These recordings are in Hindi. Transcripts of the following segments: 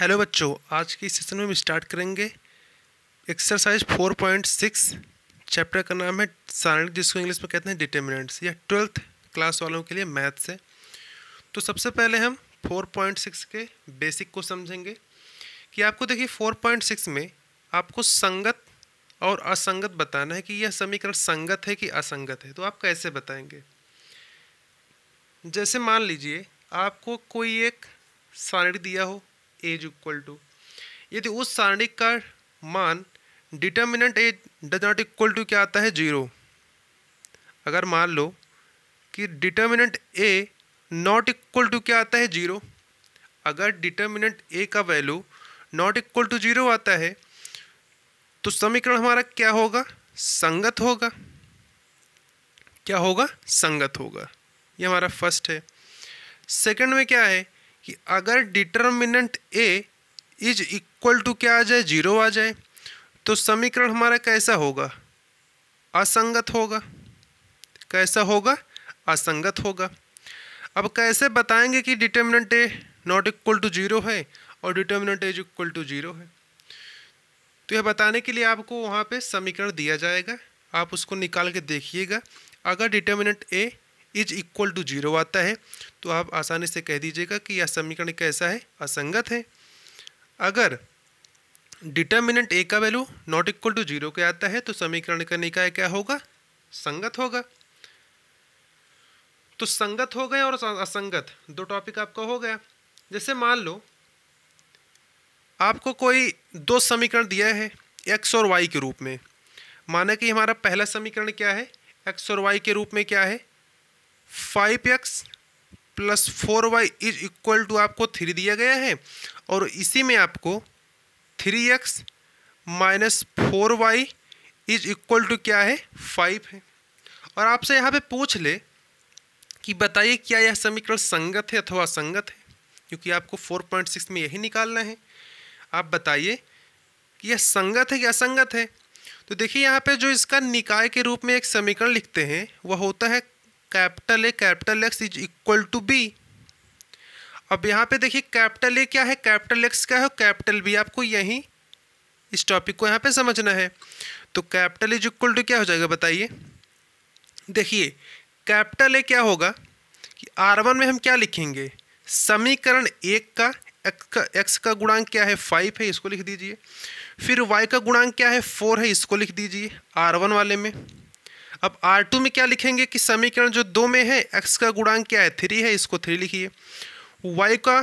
हेलो बच्चों आज के सेशन में हम स्टार्ट करेंगे एक्सरसाइज 4.6 चैप्टर का नाम है सारणिक जिसको इंग्लिश में कहते हैं डिटर्मिनेंट्स या ट्वेल्थ क्लास वालों के लिए मैथ्स है तो सबसे पहले हम 4.6 के बेसिक को समझेंगे कि आपको देखिए 4.6 में आपको संगत और असंगत बताना है कि यह समीकरण संगत है कि असंगत है तो आप कैसे बताएंगे जैसे मान लीजिए आपको कोई एक सारणिक दिया हो एज इक्वल टू यदि उस सारणिक का मान determinant A does not equal to क्या आता है जीरो अगर मान लो कि determinant A not equal to क्या आता है जीरो अगर डिटर्मिनेंट ए का value not equal to zero आता है तो समीकरण हमारा क्या होगा संगत होगा क्या होगा संगत होगा ये हमारा फर्स्ट है सेकंड में क्या है कि अगर determinant A is equal to क्या आ जाए जीरो आ जाए तो समीकरण हमारा कैसा होगा असंगत होगा कैसा होगा असंगत होगा अब कैसे बताएंगे कि determinant A not equal to zero है और determinant is equal to zero है तो यह बताने के लिए आपको वहाँ पे समीकरण दिया जाएगा आप उसको निकाल के देखिएगा अगर determinant A is equal to zero आता है तो आप आसानी से कह दीजिएगा कि यह समीकरण कैसा है असंगत है अगर डिटर्मिनेंट ए का value not equal to zero के आता है तो समीकरण का निकाय क्या होगा संगत होगा तो संगत हो गए और असंगत दो टॉपिक आपका हो गया जैसे मान लो आपको कोई दो समीकरण दिया है एक्स और वाई के रूप में माना कि हमारा पहला समीकरण क्या है एक्स और वाई के रूप में क्या है five x plus four y is equal to आपको थ्री दिया गया है और इसी में आपको three x minus four y is equal to क्या है फाइव है और आपसे यहाँ पे पूछ ले कि बताइए क्या यह समीकरण संगत है अथवा असंगत है क्योंकि आपको फोर पॉइंट सिक्स में यही निकालना है आप बताइए कि यह संगत है कि असंगत है तो देखिए यहाँ पे जो इसका निकाय के रूप में एक समीकरण लिखते हैं वह होता है capital A capital X is equal to B अब यहाँ पे देखिए कैपिटल ए क्या है कैपिटल एक्स क्या है कैपिटल बी आपको यही इस टॉपिक को यहाँ पे समझना है तो कैपिटल इज इक्वल टू क्या हो जाएगा बताइए देखिए कैपिटल ए क्या होगा कि आर वन में हम क्या लिखेंगे समीकरण एक का एक्स का एक्स का गुणांक क्या है फाइव है इसको लिख दीजिए फिर वाई का गुणांक क्या है फोर है इसको लिख दीजिए आर वन वाले में अब आर टू में क्या लिखेंगे कि समीकरण जो दो में है एक्स का गुणांक क्या है थ्री है इसको थ्री लिखिए वाई का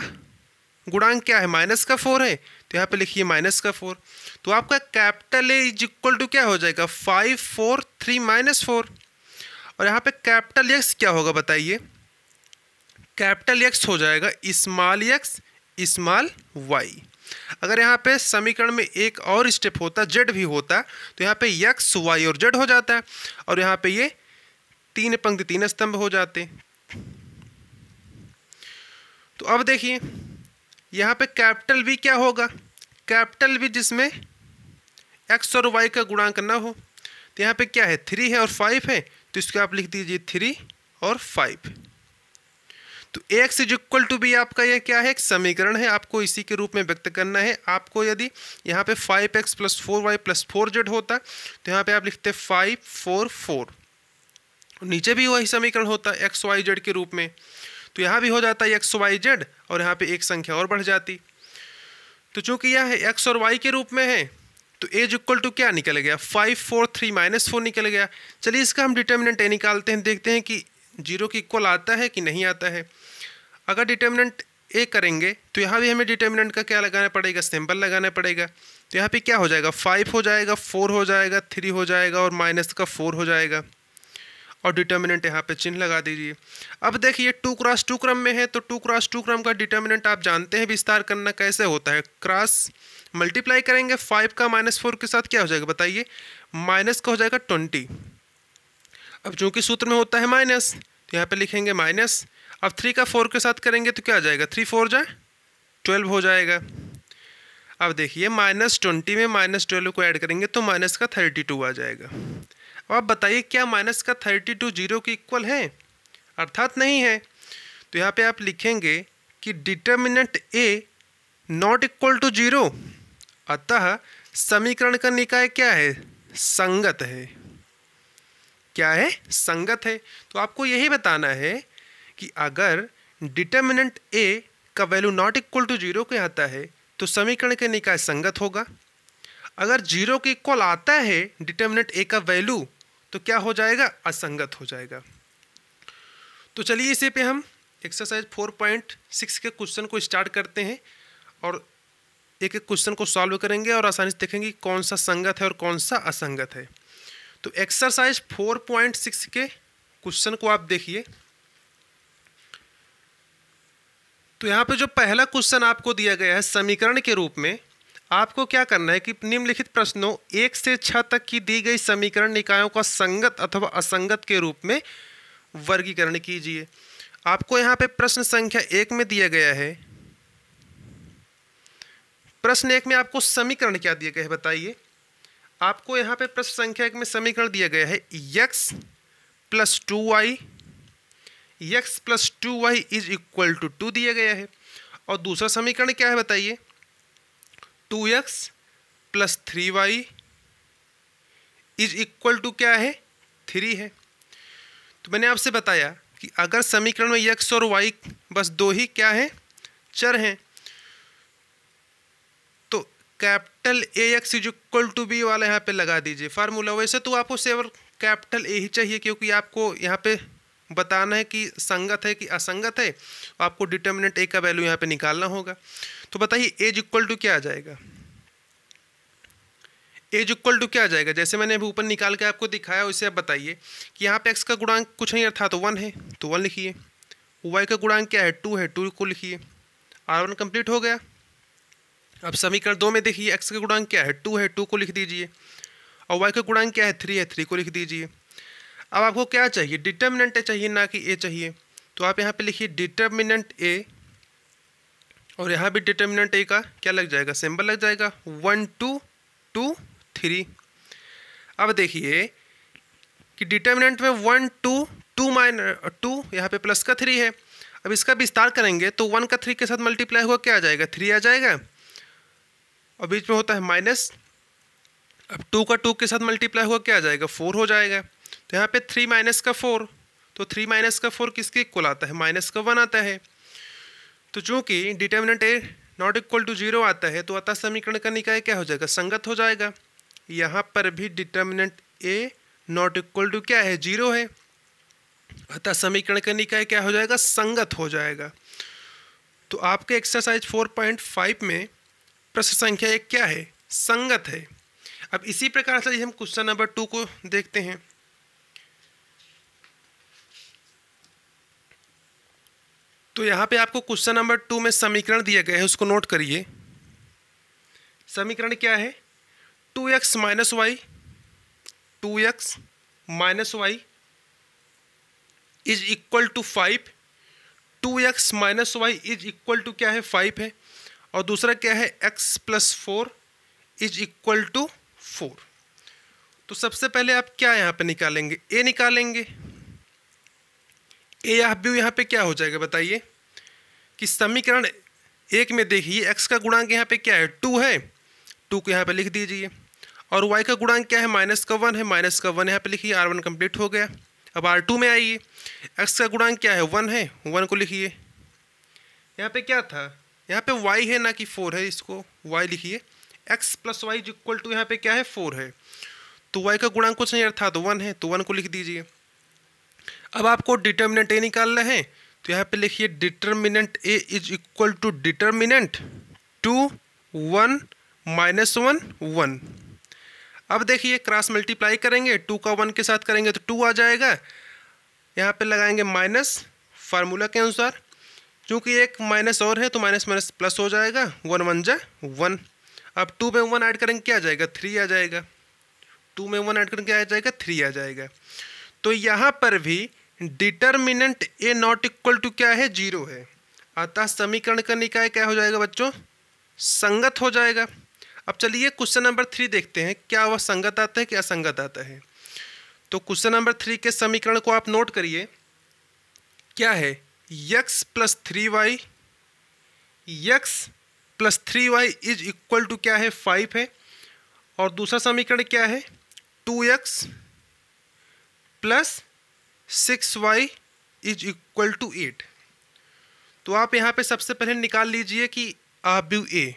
गुणांक क्या है माइनस का फोर है तो यहाँ पे लिखिए माइनस का फोर तो आपका capital A is equal to क्या हो जाएगा five four three minus four और यहाँ पे कैपिटल एक्स क्या होगा बताइए कैपिटल एक्स हो जाएगा इस्माल एक्स इस्माल वाई अगर यहाँ पे समीकरण में एक और स्टेप होता जेड भी होता तो यहाँ पे यक्स वाई और जेड हो जाता है और यहाँ पे ये तीन पंक्ति तीन स्तंभ हो जाते तो अब देखिए यहाँ पे कैपिटल भी क्या होगा कैपिटल भी जिसमें एक्स और वाई का गुणांक ना हो तो यहाँ पे क्या है थ्री है और फाइव है तो इसको आप लिख दीजिए थ्री और फाइव तो X is equal to B आपका यह क्या है एक समीकरण है आपको इसी के रूप में व्यक्त करना है आपको यदि यहाँ पे five x plus four y plus four z होता तो यहाँ पे आप लिखते फाइव फोर फोर नीचे भी वही समीकरण होता है एक्स वाई जेड के रूप में तो यहाँ भी हो जाता है एक्स वाई जेड और यहाँ पे एक संख्या और बढ़ जाती तो चूंकि यह एक्स और वाई के रूप में है तो एज इक्वल टू क्या निकल गया five four three minus four निकल गया चलिए इसका हम डिटर्मिनेंट ए निकालते हैं देखते हैं कि जीरो के इक्वल आता है कि नहीं आता है अगर डिटर्मिनेंट ए करेंगे तो यहाँ भी हमें डिटर्मिनेंट का क्या लगाना पड़ेगा सिंबल लगाना पड़ेगा तो यहाँ पे क्या हो जाएगा फाइव हो जाएगा फोर हो जाएगा थ्री हो जाएगा और माइनस का फोर हो जाएगा और डिटर्मिनेंट यहाँ पे चिन्ह लगा दीजिए अब देखिए टू क्रॉस टू क्रम में है तो टू क्रॉस टू क्रम का डिटर्मिनेंट आप जानते हैं विस्तार करना कैसे होता है क्रॉस मल्टीप्लाई करेंगे फाइव का माइनस फोर के साथ क्या हो जाएगा बताइए माइनस का हो जाएगा ट्वेंटी अब चूँकि सूत्र में होता है माइनस तो यहाँ पे लिखेंगे माइनस अब थ्री का फोर के साथ करेंगे तो क्या आ जाएगा थ्री फोर जाए ट्वेल्व हो जाएगा अब देखिए माइनस ट्वेंटी में माइनस ट्वेल्व को ऐड करेंगे तो माइनस का थर्टी टू आ जाएगा अब आप बताइए क्या माइनस का थर्टी टू जीरो के इक्वल है अर्थात नहीं है तो यहाँ पे आप लिखेंगे कि determinant A not equal to zero अतः समीकरण का निकाय क्या है संगत है क्या है संगत है तो आपको यही बताना है कि अगर डिटर्मिनेंट ए का value not equal to zero के आता है तो समीकरण के निकाय संगत होगा अगर जीरो के इक्वल आता है डिटर्मिनेंट ए का वैल्यू तो क्या हो जाएगा असंगत हो जाएगा तो चलिए इसी पे हम एक्सरसाइज 4.6 के क्वेश्चन को स्टार्ट करते हैं और एक एक क्वेश्चन को सॉल्व करेंगे और आसानी से देखेंगे कौन सा संगत है और कौन सा असंगत है तो एक्सरसाइज 4.6 के क्वेश्चन को आप देखिए तो यहां पे जो पहला क्वेश्चन आपको दिया गया है समीकरण के रूप में आपको क्या करना है कि निम्नलिखित प्रश्नों एक से छह तक की दी गई समीकरण निकायों का संगत अथवा असंगत के रूप में वर्गीकरण कीजिए आपको यहां पे प्रश्न संख्या एक में दिया गया है प्रश्न एक में आपको समीकरण क्या दिया गया है बताइए आपको यहाँ पे प्रश्न संख्या एक में समीकरण दिया गया है x plus two y x plus two y is equal to two दिया गया है और दूसरा समीकरण क्या है बताइए two x plus three y is equal to क्या है थ्री है तो मैंने आपसे बताया कि अगर समीकरण में यक्स और वाई बस दो ही क्या है चर हैं capital A X is equal to B वाला यहाँ पे लगा दीजिए फार्मूला वैसे तो आपको सेवर कैपिटल ए ही चाहिए क्योंकि आपको यहाँ पे बताना है कि संगत है कि असंगत है आपको डिटर्मिनेंट ए का वैल्यू यहाँ पे निकालना होगा तो बताइए एज इक्वल टू क्या आ जाएगा एज इक्वल टू क्या आ जाएगा जैसे मैंने अभी ऊपर निकाल के आपको दिखाया वैसे आप बताइए कि यहाँ पे एक्स का गुणांक कुछ नहीं था तो वन है तो वन लिखिए वाई का गुणांक क्या है टू है टू को लिखिए आर वन कंप्लीट हो गया अब समीकरण दो में देखिए एक्स का गुणांक क्या है टू है टू को लिख दीजिए और वाई का गुणांक क्या है थ्री है थ्री को लिख दीजिए अब आपको क्या चाहिए डिटर्मिनेंट चाहिए ना कि ए चाहिए तो आप यहाँ पे लिखिए डिटर्मिनेंट ए और यहाँ भी डिटर्मिनेंट ए का क्या लग जाएगा सिंबल लग जाएगा वन टू टू थ्री अब देखिए कि डिटर्मिनेंट में one two two minus two यहाँ पे प्लस का थ्री है अब इसका विस्तार करेंगे तो वन का थ्री के साथ मल्टीप्लाई हुआ क्या आ जाएगा थ्री आ जाएगा और बीच में होता है माइनस अब टू का टू के साथ मल्टीप्लाई हुआ क्या आ जाएगा फोर हो जाएगा तो यहाँ पे थ्री माइनस का फोर तो थ्री माइनस का फोर किसके इक्वल आता है माइनस का वन आता है तो चूँकि determinant A not equal to zero आता है तो अतः समीकरण का निकाय क्या हो जाएगा संगत हो जाएगा यहाँ पर भी determinant A not equal to क्या है जीरो है अतः समीकरण का निकाय क्या हो जाएगा संगत हो जाएगा तो आपके एक्सरसाइज फोर पॉइंट फाइव में प्रश्न संख्या एक क्या है संगत है अब इसी प्रकार से हम क्वेश्चन नंबर टू को देखते हैं तो यहाँ पे आपको क्वेश्चन नंबर टू में समीकरण दिया गया है उसको नोट करिए समीकरण क्या है two x minus y two x minus y is equal to five two x minus y is equal to क्या है फाइव है और दूसरा क्या है x plus four is equal to four तो सबसे पहले आप क्या यहाँ पे निकालेंगे a निकालेंगे ए या बी यहाँ पे क्या हो जाएगा बताइए कि समीकरण एक में देखिए एक्स का गुणांक यहाँ पे क्या है टू है टू को यहाँ पे लिख दीजिए और वाई का गुणांक क्या है माइनस का वन है माइनस का वन यहाँ पे लिखिए आर वन कम्प्लीट हो गया अब आर टू में आइए एक्स का गुणांक क्या है वन है वन को लिखिए यहाँ पे क्या था यहाँ पे y है ना कि फोर है इसको y लिखिए x plus y is equal to यहाँ पे क्या है फोर है तो y का गुणांक कुछ नहीं अर्थात तो वन है तो वन को लिख दीजिए अब आपको डिटर्मिनेंट ए निकालना है तो यहाँ पे लिखिए determinant A is equal to determinant two one minus one one अब देखिए क्रॉस मल्टीप्लाई करेंगे टू का वन के साथ करेंगे तो टू आ जाएगा यहाँ पे लगाएंगे माइनस फार्मूला के अनुसार चूँकि एक माइनस और है तो माइनस माइनस प्लस हो जाएगा वन वन जा वन अब टू में वन ऐड करेंगे क्या आ जाएगा थ्री आ जाएगा टू में वन ऐड करेंगे क्या आ जाएगा थ्री आ जाएगा तो यहाँ पर भी determinant A not equal to क्या है जीरो है अतः समीकरण का निकाय क्या हो जाएगा बच्चों संगत हो जाएगा अब चलिए क्वेश्चन नंबर थ्री देखते हैं क्या वह संगत आता है क्या संगत आता है तो क्वेश्चन नंबर थ्री के समीकरण को आप नोट करिए क्या है x plus three y x plus three y is equal to क्या है फाइव है और दूसरा समीकरण क्या है two x plus six y is equal to eight तो आप यहाँ पे सबसे पहले निकाल लीजिए कि आब्यू ए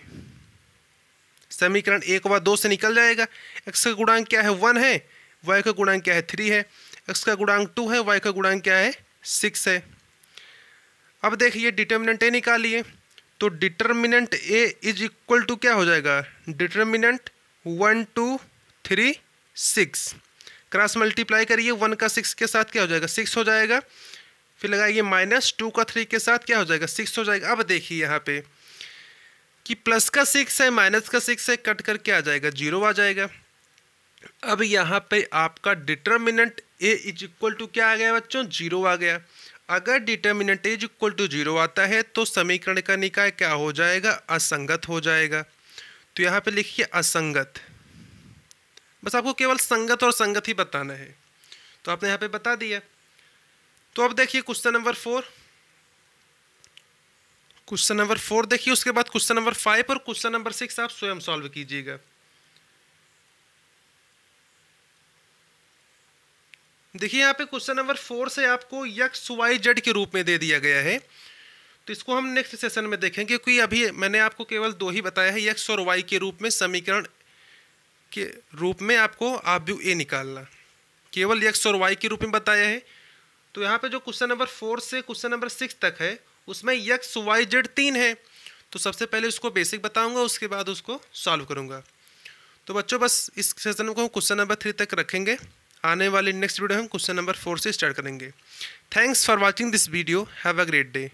समीकरण एक व दो से निकल जाएगा एक्स का गुणांक क्या है वन है वाई का गुणांक क्या है थ्री है एक्स का गुणांक टू है वाई का गुणांक क्या है सिक्स है अब देखिए डिटर्मिनेंट ए निकालिए तो determinant A is equal to क्या हो जाएगा determinant one two three six cross multiply करिए वन का सिक्स के साथ क्या हो जाएगा सिक्स हो जाएगा फिर लगाइए माइनस टू का थ्री के साथ क्या हो जाएगा सिक्स हो जाएगा अब देखिए यहाँ पे कि प्लस का सिक्स है माइनस का सिक्स है कट करके आ जाएगा जीरो आ जाएगा अब यहाँ पे आपका determinant A is equal to क्या आ गया बच्चों जीरो आ गया अगर determinant is equal to zero आता है तो समीकरण का निकाय क्या हो जाएगा असंगत हो जाएगा तो यहाँ पे लिखिए असंगत बस आपको केवल संगत और संगत ही बताना है तो आपने यहाँ पे बता दिया तो अब देखिए question number four question number four देखिए उसके बाद क्वेश्चन नंबर फाइव और क्वेश्चन नंबर सिक्स आप स्वयं सॉल्व कीजिएगा देखिए यहाँ पे क्वेश्चन नंबर फोर से आपको यक्स वाई जेड के रूप में दे दिया गया है तो इसको हम नेक्स्ट सेशन में देखेंगे क्योंकि अभी मैंने आपको केवल दो ही बताया है यक्स और वाई के रूप में समीकरण के रूप में आपको यू ए निकालना केवल यक्स और वाई के रूप में बताया है तो यहाँ पे जो क्वेश्चन नंबर फोर से क्वेश्चन नंबर सिक्स तक है उसमें यक्स वाई जेड तीन है तो सबसे पहले उसको बेसिक बताऊँगा उसके बाद उसको सॉल्व करूँगा तो बच्चों बस इस सेशन को हम क्वेश्चन नंबर थ्री तक रखेंगे आने वाले नेक्स्ट वीडियो हम क्वेश्चन नंबर फोर से स्टार्ट करेंगे thanks for watching this video have a great day